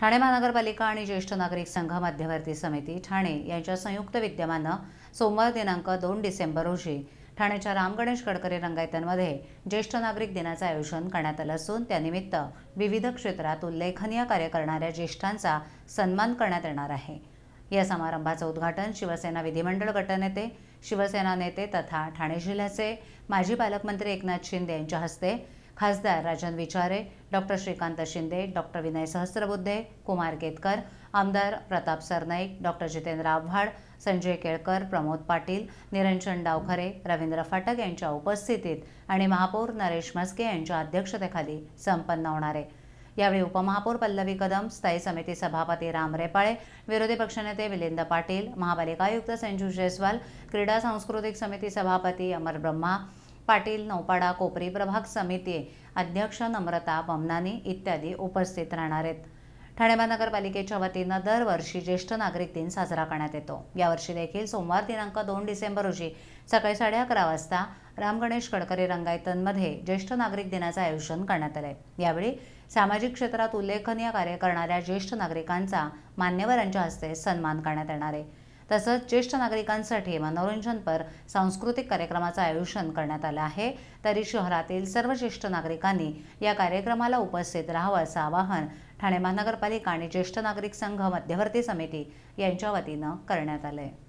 ठाणे महानगरपालिका आणि ज्येष्ठ नागरिक संघ मध्यवर्ती समिती ठाणे यांच्या संयुक्त विद्यमानं सोमवार दिनांक दोन डिसेंबर रोजी ठाण्याच्या गणेश गडकरी रंगायतांमध्ये ज्येष्ठ नागरिक दिनाचं आयोजन करण्यात आलं असून त्यानिमित्त विविध क्षेत्रात उल्लेखनीय कार्य करणाऱ्या ज्येष्ठांचा सन्मान करण्यात येणार आहे या समारंभाचं उद्घाटन शिवसेना विधिमंडळ गटनेते शिवसेना नेते तथा ठाणे जिल्ह्याचे माजी पालकमंत्री एकनाथ शिंदे यांच्या हस्ते खासदार राजन विचारे डॉक्टर श्रीकांत शिंदे डॉक्टर विनय सहस्रबुद्धे कुमार केतकर आमदार प्रताप सरनाईक डॉक्टर जितेंद्र आव्हाड संजय केळकर प्रमोद पाटील निरंजन डावखरे रवींद्र फाटक यांच्या उपस्थितीत आणि महापौर नरेश म्हस्के यांच्या अध्यक्षतेखाली संपन्न होणार आहे यावेळी उपमहापौर पल्लवी कदम स्थायी समिती सभापती राम रेपाळे विरोधी पक्षनेते विलिंद पाटील महापालिका आयुक्त संजू जयस्वाल क्रीडा सांस्कृतिक समिती सभापती अमर ब्रह्मा पाटील नौपाडा कोपरी प्रभाग समिती अध्यक्ष नम्रता बमनानी इत्यादी उपस्थित राहणार आहेत ठाणे महानगरपालिकेच्या वतीनं दरवर्षी ज्येष्ठ नागरिक दिन साजरा करण्यात येतो यावर्षी देखील सोमवार दिनांक दोन डिसेंबर रोजी सकाळी साडे अकरा वाजता राम गणेश गडकरी रंगायतनमध्ये ज्येष्ठ नागरिक दिनाचं आयोजन करण्यात आलं आहे यावेळी सामाजिक क्षेत्रात उल्लेखनीय कार्य करणाऱ्या ज्येष्ठ नागरिकांचा मान्यवरांच्या हस्ते सन्मान करण्यात येणार आहे तसंच ज्येष्ठ नागरिकांसाठी मनोरंजनपर सांस्कृतिक कार्यक्रमाचं आयोजन करण्यात आलं आहे तरी शहरातील सर्व ज्येष्ठ नागरिकांनी या कार्यक्रमाला उपस्थित राहावं असं आवाहन ठाणे महानगरपालिका आणि ज्येष्ठ नागरिक संघ मध्यवर्ती समिती यांच्या वतीनं करण्यात आलं आहे